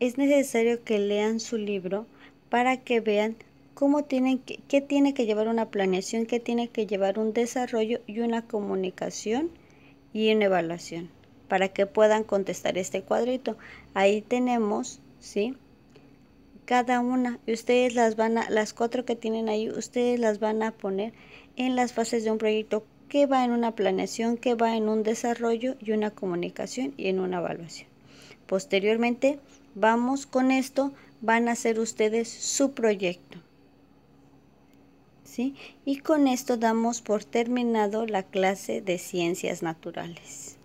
es necesario que lean su libro para que vean cómo tienen qué tiene que llevar una planeación, qué tiene que llevar un desarrollo y una comunicación y una evaluación para que puedan contestar este cuadrito. Ahí tenemos, ¿sí? Cada una, y ustedes las van a, las cuatro que tienen ahí, ustedes las van a poner en las fases de un proyecto que va en una planeación, que va en un desarrollo y una comunicación y en una evaluación. Posteriormente, vamos con esto, van a hacer ustedes su proyecto. ¿Sí? Y con esto damos por terminado la clase de ciencias naturales.